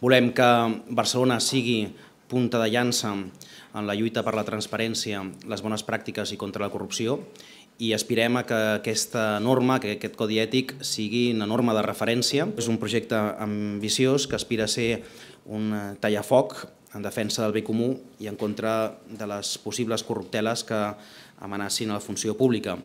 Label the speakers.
Speaker 1: Volem que Barcelona sigui punta de llança en la lluita per la transparència, les bones pràctiques i contra la corrupció i aspirem a que aquesta norma, que aquest codi ètic, sigui una norma de referència. És un projecte ambiciós que aspira a ser un tallafoc en defensa del bé comú i en contra de les possibles corrupteles que amenacin a la funció pública.